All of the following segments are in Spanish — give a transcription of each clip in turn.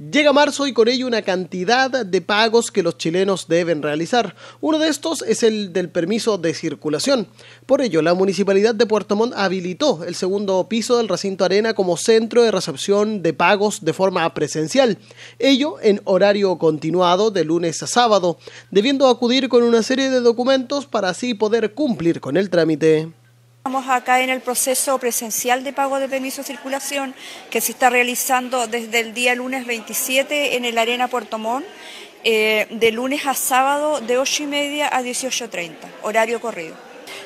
Llega marzo y con ello una cantidad de pagos que los chilenos deben realizar. Uno de estos es el del permiso de circulación. Por ello, la Municipalidad de Puerto Montt habilitó el segundo piso del recinto Arena como centro de recepción de pagos de forma presencial. Ello en horario continuado de lunes a sábado, debiendo acudir con una serie de documentos para así poder cumplir con el trámite. Estamos acá en el proceso presencial de pago de permiso de circulación que se está realizando desde el día lunes 27 en el Arena Puerto Montt, eh, de lunes a sábado de 8 y media a 18.30, horario corrido.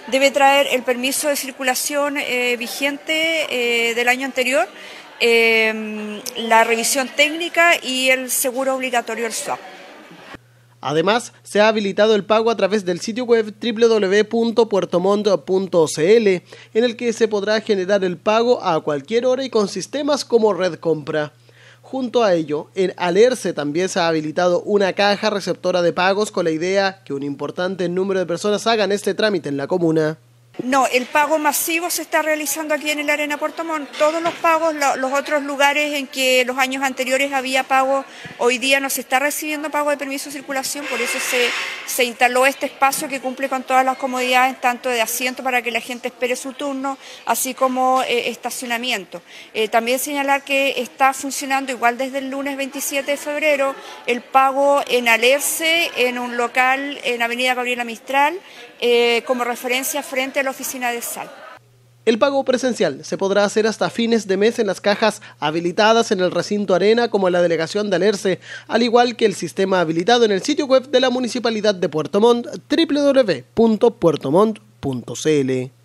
Debe traer el permiso de circulación eh, vigente eh, del año anterior, la revisión técnica y el seguro obligatorio, el SWAP. Además, se ha habilitado el pago a través del sitio web www.puertomondo.cl, en el que se podrá generar el pago a cualquier hora y con sistemas como Red Compra. Junto a ello, en Alerce también se ha habilitado una caja receptora de pagos con la idea que un importante número de personas hagan este trámite en la comuna. No, el pago masivo se está realizando aquí en el Arena Puerto Montt. Todos los pagos, los otros lugares en que los años anteriores había pago, hoy día no se está recibiendo pago de permiso de circulación, por eso se, instaló este espacio que cumple con todas las comodidades, tanto de asiento para que la gente espere su turno, así como eh, estacionamiento. Eh, también señalar que está funcionando igual desde el lunes 27 de febrero el pago en Alerce, en un local en Avenida Gabriela Mistral, eh, como referencia frente a oficina de sal. El pago presencial se podrá hacer hasta fines de mes en las cajas habilitadas en el recinto Arena como en la delegación de Alerce, al igual que el sistema habilitado en el sitio web de la Municipalidad de Puerto Montt, www.puertomont.cl.